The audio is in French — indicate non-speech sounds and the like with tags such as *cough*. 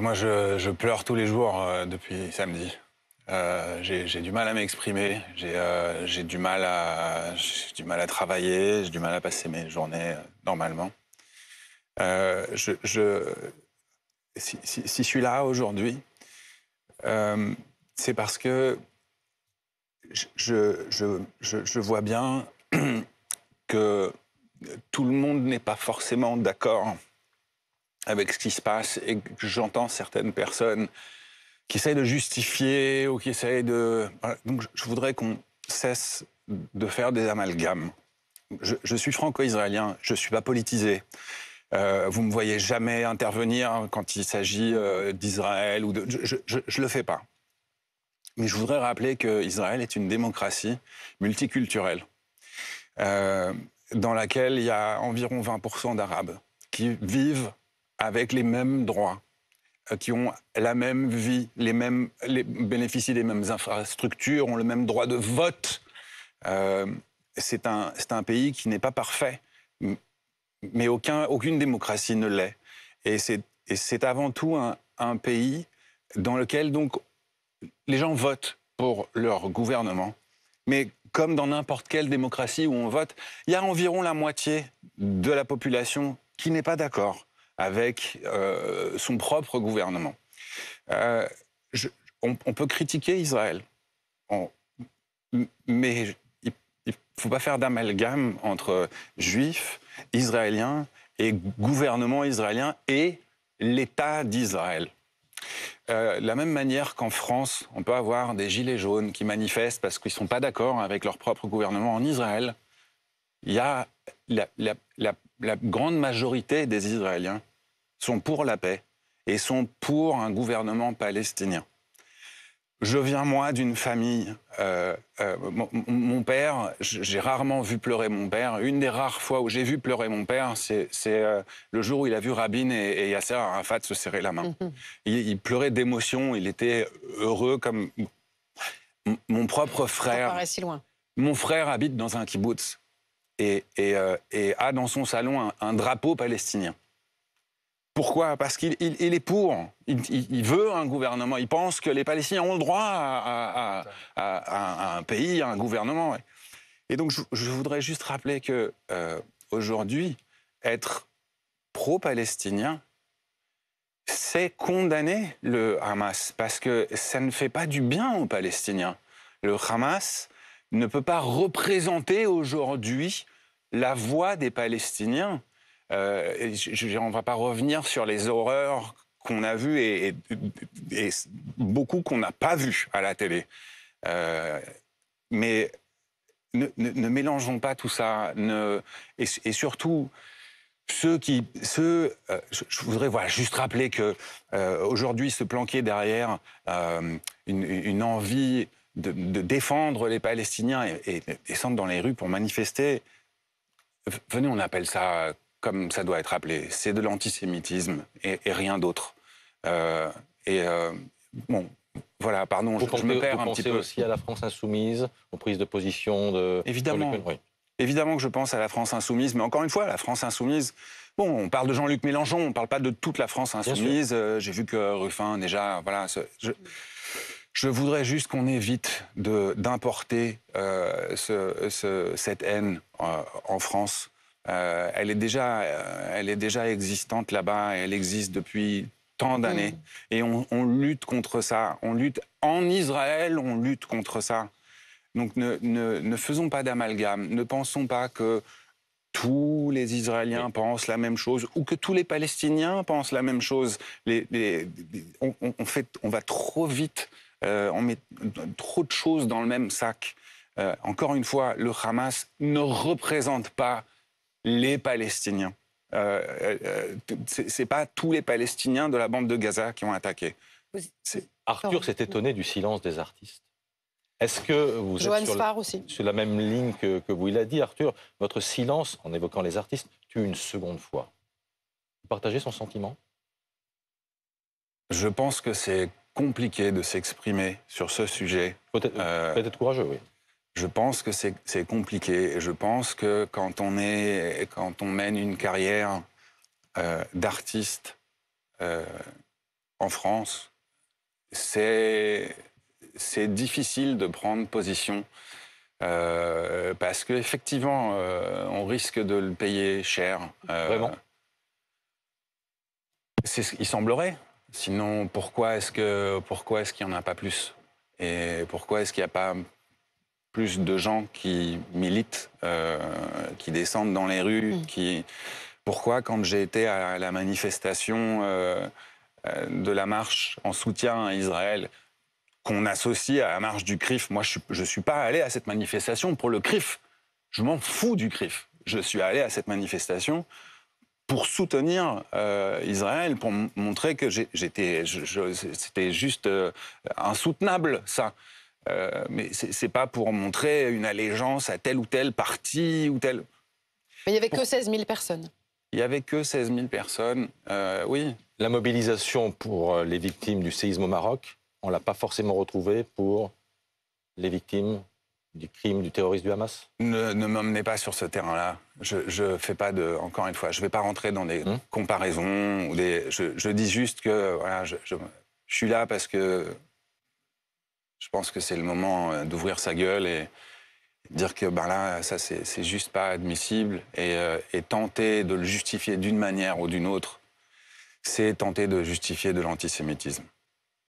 moi, je, pleure tous les jours euh, depuis samedi. Euh, j'ai du mal à m'exprimer, j'ai euh, du, mal à, du mal à travailler, j'ai du mal à passer mes journées normalement. Je, si, je suis là aujourd'hui, c'est parce que je vois bien *clears throat* que tout le monde n'est pas forcément d'accord avec ce qui se passe et que j'entends certaines personnes qui essayent de justifier ou qui essayent de... Donc je voudrais qu'on cesse de faire des amalgames. Je, suis franco-israélien, je ne suis pas politisé. Euh, vous ne me voyez jamais intervenir quand il s'agit euh, d'Israël ou de... Je ne le fais pas. Mais je voudrais rappeler qu'Israël est une démocratie multiculturelle euh, dans laquelle il y a environ 20% d'Arabes qui vivent avec les mêmes droits, euh, qui ont la même vie, les mêmes, les, bénéficient des mêmes infrastructures, ont le même droit de vote. Euh, c'est un, pays qui n'est pas parfait, mais aucune démocratie ne l'est. Et c'est avant tout un, un, pays dans lequel donc les gens votent pour leur gouvernement. Mais comme dans n'importe quelle démocratie où on vote, il y a environ la moitié de la population qui n'est pas d'accord avec euh, son propre gouvernement. Euh, on, peut critiquer Israël, mais il ne faut pas faire d'amalgame entre juifs, israéliens et gouvernement israélien et l'État d'Israël. de euh, la même manière qu'en France, on peut avoir des gilets jaunes qui manifestent parce qu'ils ne sont pas d'accord avec leur propre gouvernement en Israël, il y a la, la, la la grande majorité des Israéliens sont pour la paix et sont pour un gouvernement palestinien. Je viens, moi, d'une famille. Euh, euh, mon, père, j'ai rarement vu pleurer mon père. Une des rares fois où j'ai vu pleurer mon père, c'est euh, le jour où il a vu Rabin et, Yasser Arafat se serrer la main. Mhm. il, pleurait d'émotion, il était heureux comme. mon propre frère. si loin. Mon frère habite dans un kibbutz. Euh, et, a dans son salon un, drapeau palestinien. Pourquoi Parce qu'il est pour. Il, veut un gouvernement. Il pense que les Palestiniens ont le droit à, un pays, à un gouvernement. Et donc, je, voudrais juste rappeler que euh, aujourd'hui, être pro-palestinien, c'est condamner le Hamas parce que ça ne fait pas du bien aux Palestiniens. Le Hamas ne peut pas représenter aujourd'hui la voix des Palestiniens. Euh, je, on ne va pas revenir sur les horreurs qu'on a vues et, beaucoup qu'on n'a pas vues à la télé. Euh, mais ne, mélangeons pas tout ça. et, surtout, ceux qui, ceux, euh, je, voudrais voilà, juste rappeler que aujourd'hui se planquer derrière une, envie de, défendre les Palestiniens et, et, dans les rues pour manifester, venez, on appelle ça comme ça doit être appelé, c'est de l'antisémitisme et, rien d'autre. Euh, et euh, bon, voilà, pardon, je, me perds un petit peu. aussi à la France insoumise, aux prises de position de. Évidemment. Évidemment que je pense à la France insoumise, mais encore une fois, la France insoumise. Bon, on parle de Jean-Luc Mélenchon, on ne parle pas de toute la France insoumise. Euh, j'ai vu que Ruffin déjà, voilà, je voudrais juste qu'on évite d'importer euh, ce, cette haine euh, en France. Euh, elle, est déjà, elle est déjà existante là-bas, elle existe depuis tant d'années. Mm. Et on, lutte contre ça. On lutte en Israël, on lutte contre ça. Donc ne, ne, ne faisons pas d'amalgame, ne pensons pas que tous les Israéliens pensent la même chose ou que tous les Palestiniens pensent la même chose. Les, on, fait, on va trop vite euh, on met trop de choses dans le même sac. Euh, encore une fois, le Hamas ne représente pas les Palestiniens. Euh, Ce n'est pas tous les Palestiniens de la bande de Gaza qui ont attaqué. Arthur s'est étonné du silence des artistes. Est-ce que vous êtes sur la, aussi. la, même ligne que, que vous il a dit, Arthur Votre silence, en évoquant les artistes, tue une seconde fois. Vous partagez son sentiment Je pense que c'est compliqué de s'exprimer sur ce sujet. Peut-être euh, courageux, oui. Je pense que c'est compliqué. Je pense que quand on, est, quand on mène une carrière euh, d'artiste euh, en France, c'est difficile de prendre position. parce qu'effectivement, on risque de le payer cher. Vraiment il semblerait. Sinon, pourquoi est-ce pourquoi est-ce qu'il n'y en a pas plus Et pourquoi est-ce qu'il n'y a pas plus de gens qui militent, euh, qui descendent dans les rues, hmm. qui pourquoi quand j'ai été à la manifestation euh, euh, de la marche en soutien à Israël qu'on associe à la marche du CRIF, moi je ne suis, suis pas allé à cette manifestation pour le CRIF. Je m'en fous du CRIF. Je suis allé à cette manifestation pour soutenir euh, Israël, pour montrer que j'étais, c'était juste euh, insoutenable ça. Euh, mais mais c'est pas pour montrer une allégeance à tel ou tel parti ou tel. Mais il n'y avait que 16 000 personnes. Il n'y avait que 16 000 personnes, oui. La mobilisation pour les victimes du séisme au Maroc, on ne l'a pas forcément retrouvée pour les victimes du crime, du terroriste du Hamas Ne, m'emmenez pas sur ce terrain-là. Je ne fais pas de. Encore une fois, je ne vais pas rentrer dans des hmm comparaisons. Ou des, je, dis juste que voilà, je, suis là parce que je pense que c'est le moment euh, d'ouvrir sa gueule et dire que ben là, ça, c'est juste pas admissible. Et, euh, et tenter de le justifier d'une manière ou d'une autre, c'est tenter de justifier de l'antisémitisme.